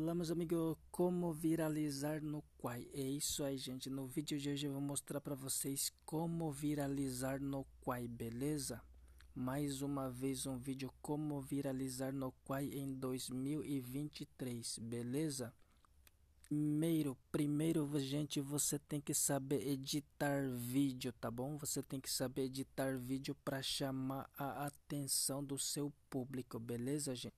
Olá meus amigos, como viralizar no Quai? É isso aí gente, no vídeo de hoje eu vou mostrar para vocês como viralizar no Quai, beleza? Mais uma vez um vídeo como viralizar no Quai em 2023, beleza? Primeiro, primeiro gente, você tem que saber editar vídeo, tá bom? Você tem que saber editar vídeo para chamar a atenção do seu público, beleza gente?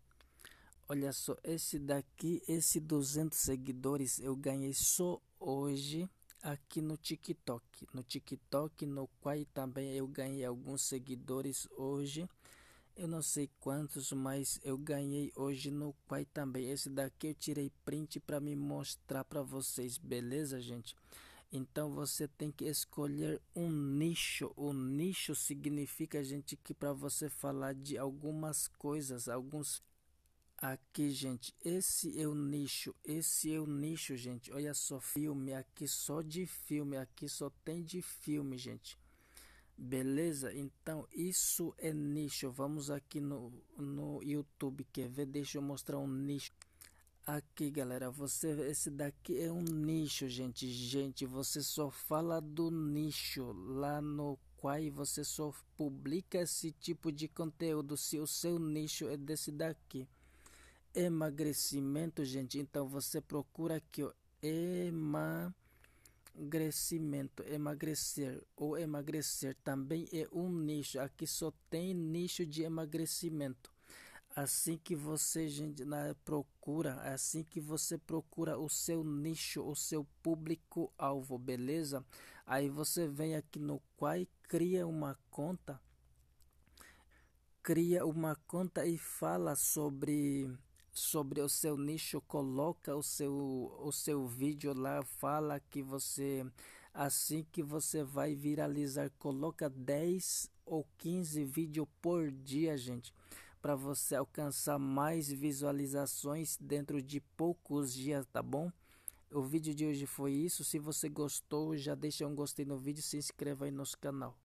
Olha só, esse daqui, esse 200 seguidores eu ganhei só hoje aqui no TikTok. No TikTok, no Quai também eu ganhei alguns seguidores hoje. Eu não sei quantos, mas eu ganhei hoje no Quai também. Esse daqui eu tirei print para me mostrar para vocês, beleza, gente? Então você tem que escolher um nicho. O nicho significa, gente, que para você falar de algumas coisas, alguns Aqui, gente, esse é o nicho, esse é o nicho, gente. Olha só, filme aqui só de filme, aqui só tem de filme, gente. Beleza? Então, isso é nicho. Vamos aqui no, no YouTube, quer ver? Deixa eu mostrar um nicho. Aqui, galera, você esse daqui é um nicho, gente. Gente, você só fala do nicho lá no Quai, você só publica esse tipo de conteúdo se o seu nicho é desse daqui emagrecimento, gente. Então você procura aqui, ó, emagrecimento, emagrecer ou emagrecer também é um nicho. Aqui só tem nicho de emagrecimento. Assim que você, gente, na procura, assim que você procura o seu nicho, o seu público alvo, beleza? Aí você vem aqui no Quai, cria uma conta cria uma conta e fala sobre sobre o seu nicho, coloca o seu, o seu vídeo lá, fala que você, assim que você vai viralizar, coloca 10 ou 15 vídeos por dia, gente, para você alcançar mais visualizações dentro de poucos dias, tá bom? O vídeo de hoje foi isso. Se você gostou, já deixa um gostei no vídeo, se inscreva aí no nosso canal.